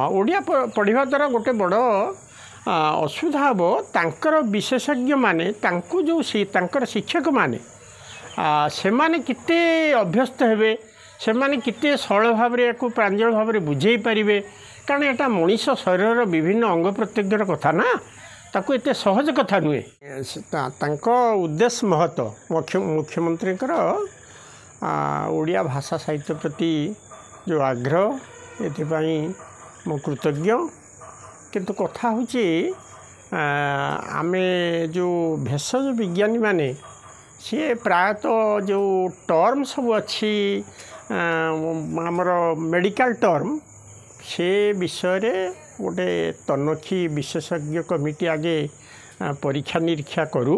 ହଁ ଓଡ଼ିଆ ପଢ଼ିବା ଦ୍ୱାରା ଗୋଟେ ବଡ଼ ଅସୁବିଧା ହେବ ତାଙ୍କର ବିଶେଷଜ୍ଞମାନେ ତାଙ୍କୁ ଯେଉଁ ତାଙ୍କର ଶିକ୍ଷକମାନେ ସେମାନେ କେତେ ଅଭ୍ୟସ୍ତ ହେବେ ସେମାନେ କେତେ ସରଳ ଭାବରେ ଏହାକୁ ପ୍ରାଞ୍ଜଳ ଭାବରେ ବୁଝେଇ ପାରିବେ କାରଣ ଏଇଟା ମଣିଷ ଶରୀରର ବିଭିନ୍ନ ଅଙ୍ଗ ପ୍ରତ୍ୟଙ୍ଗର କଥା ନା ତାକୁ ଏତେ ସହଜ କଥା ନୁହେଁ ତାଙ୍କ ଉଦ୍ଦେଶ୍ୟ ମହତ ମୁଖ୍ୟମନ୍ତ୍ରୀଙ୍କର ଓଡ଼ିଆ ଭାଷା ସାହିତ୍ୟ ପ୍ରତି ଯେଉଁ ଆଗ୍ରହ ଏଥିପାଇଁ ମୁଁ କୃତଜ୍ଞ କିନ୍ତୁ କଥା ହେଉଛି ଆମେ ଯେଉଁ ଭେଷଜ ବିଜ୍ଞାନୀମାନେ ସିଏ ପ୍ରାୟତଃ ଯେଉଁ ଟର୍ମ ସବୁ ଅଛି ଆମର ମେଡ଼ିକାଲ ଟର୍ମ ସେ ବିଷୟରେ ଗୋଟେ ତନଖି ବିଶେଷଜ୍ଞ କମିଟି ଆଗେ ପରୀକ୍ଷା ନିରୀକ୍ଷା କରୁ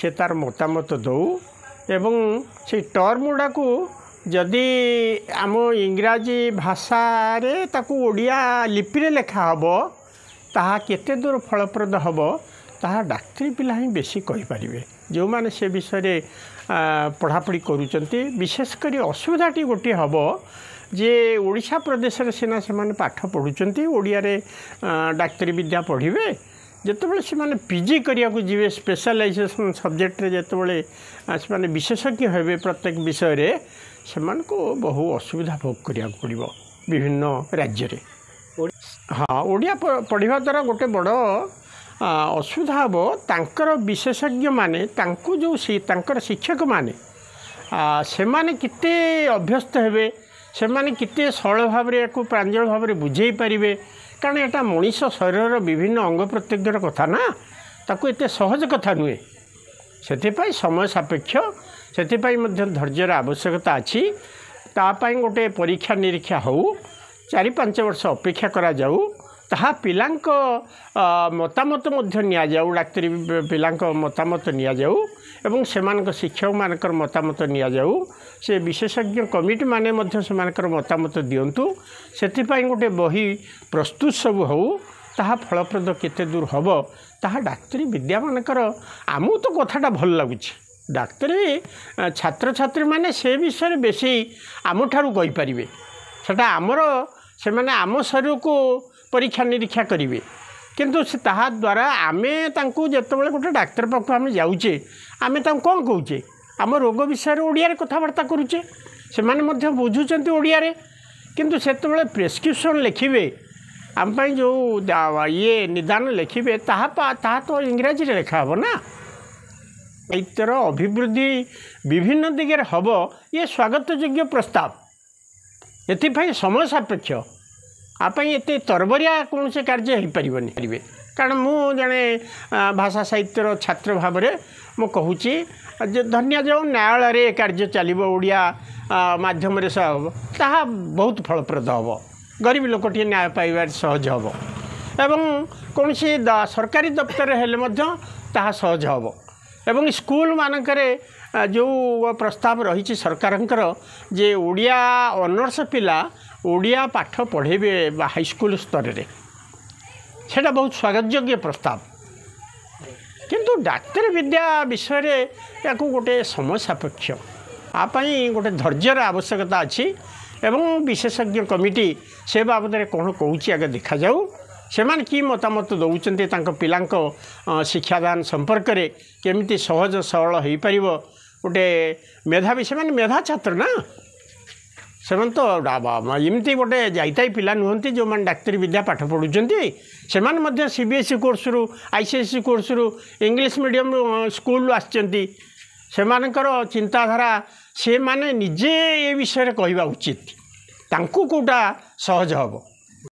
ସେ ତା'ର ମତାମତ ଦେଉ ଏବଂ ସେଇ ଟର୍ମ ଗୁଡ଼ାକୁ ଯଦି ଆମ ଇଂରାଜୀ ଭାଷାରେ ତାକୁ ଓଡ଼ିଆ ଲିପିରେ ଲେଖା ହେବ ତାହା କେତେ ଦୂର ଫଳପ୍ରଦ ହେବ ତାହା ଡାକ୍ତରୀ ପିଲା ହିଁ ବେଶୀ କହିପାରିବେ ଯେଉଁମାନେ ସେ ବିଷୟରେ ପଢ଼ାପଢ଼ି କରୁଛନ୍ତି ବିଶେଷ କରି ଅସୁବିଧାଟି ଗୋଟିଏ ହେବ ଯେ ଓଡ଼ିଶା ପ୍ରଦେଶରେ ସିନା ସେମାନେ ପାଠ ପଢ଼ୁଛନ୍ତି ଓଡ଼ିଆରେ ଡାକ୍ତରୀ ବିଦ୍ୟା ପଢ଼ିବେ ଯେତେବେଳେ ସେମାନେ ପି ଜି କରିବାକୁ ଯିବେ ସ୍ପେଶାଲାଇଜେସନ୍ ସବଜେକ୍ଟରେ ଯେତେବେଳେ ସେମାନେ ବିଶେଷଜ୍ଞ ହେବେ ପ୍ରତ୍ୟେକ ବିଷୟରେ ସେମାନଙ୍କୁ ବହୁ ଅସୁବିଧା ଭୋଗ କରିବାକୁ ପଡ଼ିବ ବିଭିନ୍ନ ରାଜ୍ୟରେ ହଁ ଓଡ଼ିଆ ପଢ଼ିବା ଦ୍ୱାରା ଗୋଟେ ବଡ଼ ଅସୁବିଧା ହେବ ତାଙ୍କର ବିଶେଷଜ୍ଞମାନେ ତାଙ୍କୁ ଯେଉଁ ତାଙ୍କର ଶିକ୍ଷକମାନେ ସେମାନେ କେତେ ଅଭ୍ୟସ୍ତ ହେବେ ସେମାନେ କେତେ ସରଳ ଭାବରେ ଏହାକୁ ପ୍ରାଞ୍ଜଳ ଭାବରେ ବୁଝେଇ ପାରିବେ କାରଣ ଏଇଟା ମଣିଷ ଶରୀରର ବିଭିନ୍ନ ଅଙ୍ଗ ପ୍ରତ୍ୟଙ୍ଗର କଥା ନା ତାକୁ ଏତେ ସହଜ କଥା ନୁହେଁ ସେଥିପାଇଁ ସମୟ ସାପେକ୍ଷ ସେଥିପାଇଁ ମଧ୍ୟ ଧୈର୍ଯ୍ୟର ଆବଶ୍ୟକତା ଅଛି ତା ପାଇଁ ଗୋଟେ ପରୀକ୍ଷା ନିରୀକ୍ଷା ହେଉ ଚାରି ପାଞ୍ଚ ବର୍ଷ ଅପେକ୍ଷା କରାଯାଉ ତାହା ପିଲାଙ୍କ ମତାମତ ମଧ୍ୟ ନିଆଯାଉ ଡାକ୍ତରୀ ପିଲାଙ୍କ ମତାମତ ନିଆଯାଉ ଏବଂ ସେମାନଙ୍କ ଶିକ୍ଷକମାନଙ୍କର ମତାମତ ନିଆଯାଉ ସେ ବିଶେଷଜ୍ଞ କମିଟିମାନେ ମଧ୍ୟ ସେମାନଙ୍କର ମତାମତ ଦିଅନ୍ତୁ ସେଥିପାଇଁ ଗୋଟେ ବହି ପ୍ରସ୍ତୁତ ସବୁ ହେଉ ତାହା ଫଳପ୍ରଦ କେତେ ଦୂର ହେବ ତାହା ଡାକ୍ତରୀ ବିଦ୍ୟାମାନଙ୍କର ଆମକୁ ତ କଥାଟା ଭଲ ଲାଗୁଛି ଡାକ୍ତରୀ ଛାତ୍ରଛାତ୍ରୀମାନେ ସେ ବିଷୟରେ ବେଶୀ ଆମଠାରୁ କହିପାରିବେ ସେଟା ଆମର ସେମାନେ ଆମ ଶରୀରକୁ ପରୀକ୍ଷା ନିରୀକ୍ଷା କରିବେ କିନ୍ତୁ ସେ ତାହା ଦ୍ୱାରା ଆମେ ତାଙ୍କୁ ଯେତେବେଳେ ଗୋଟେ ଡାକ୍ତର ପାଖକୁ ଆମେ ଯାଉଛେ ଆମେ ତାଙ୍କୁ କ'ଣ କହୁଛେ ଆମ ରୋଗ ବିଷୟରେ ଓଡ଼ିଆରେ କଥାବାର୍ତ୍ତା କରୁଛେ ସେମାନେ ମଧ୍ୟ ବୁଝୁଛନ୍ତି ଓଡ଼ିଆରେ କିନ୍ତୁ ସେତେବେଳେ ପ୍ରେସ୍କ୍ରିପ୍ସନ୍ ଲେଖିବେ ଆମ ପାଇଁ ଯେଉଁ ଇଏ ନିଦାନ ଲେଖିବେ ତାହା ତାହା ତ ଇଂରାଜୀରେ ଲେଖା ହେବ ନା সাহিত্যর অভিবৃদ্ধি বিভিন্ন দিগের হব ইয়ে স্বাগতযোগ্য প্রস্তাব এথিপাই সময় সাপেক্ষ আপনি এতে তরবরিয়া কৌশি কার্য হয়ে পারবনি পারবে কারণ মু জনে ভাষা সাহিত্যর ছাত্র ভাবে মু কুচি ধন্য যে ন্যায়ালয়ে কার্য চালব ওড়িয়া মাধ্যমে সহ হব তাহা বহুত ফলপ্রদ হব গরিব লোকটিয়ে ন্যায় পাইবার সহজ হব এবং কোণী সরকারি দপ্তরে হলে তাহা সহজ হব ଏବଂ ସ୍କୁଲ ମାନଙ୍କରେ ଯେଉଁ ପ୍ରସ୍ତାବ ରହିଛି ସରକାରଙ୍କର ଯେ ଓଡ଼ିଆ ଅନର୍ସ ପିଲା ଓଡ଼ିଆ ପାଠ ପଢ଼େଇବେ ବା ହାଇସ୍କୁଲ ସ୍ତରରେ ସେଇଟା ବହୁତ ସ୍ୱାଗତଯୋଗ୍ୟ ପ୍ରସ୍ତାବ କିନ୍ତୁ ଡାକ୍ତରୀ ବିଦ୍ୟା ବିଷୟରେ ଏହାକୁ ଗୋଟେ ସମୟ ସାପେକ୍ଷ ଆ ପାଇଁ ଗୋଟେ ଧୈର୍ଯ୍ୟର ଆବଶ୍ୟକତା ଅଛି ଏବଂ ବିଶେଷଜ୍ଞ କମିଟି ସେ ବାବଦରେ କ'ଣ କହୁଛି ଆଗେ ଦେଖାଯାଉ ସେମାନେ କି ମତାମତ ଦେଉଛନ୍ତି ତାଙ୍କ ପିଲାଙ୍କ ଶିକ୍ଷାଦାନ ସମ୍ପର୍କରେ କେମିତି ସହଜ ସରଳ ହୋଇପାରିବ ଗୋଟେ ମେଧାବୀ ସେମାନେ ମେଧା ଛାତ୍ର ନା ସେମାନେ ତ ଏମିତି ଗୋଟେ ଯାଇଥାଇ ପିଲା ନୁହନ୍ତି ଯେଉଁମାନେ ଡାକ୍ତରୀ ବିଦ୍ୟା ପାଠ ପଢ଼ୁଛନ୍ତି ସେମାନେ ମଧ୍ୟ ସି ବି ଏସ୍ ସି କୋର୍ସରୁ ଆଇ ସି ଏସ୍ ସି କୋର୍ସରୁ ଇଂଲିଶ ମିଡ଼ିୟମରୁ ସ୍କୁଲରୁ ଆସିଛନ୍ତି ସେମାନଙ୍କର ଚିନ୍ତାଧାରା ସେମାନେ ନିଜେ ଏ ବିଷୟରେ କହିବା ଉଚିତ ତାଙ୍କୁ କେଉଁଟା ସହଜ ହେବ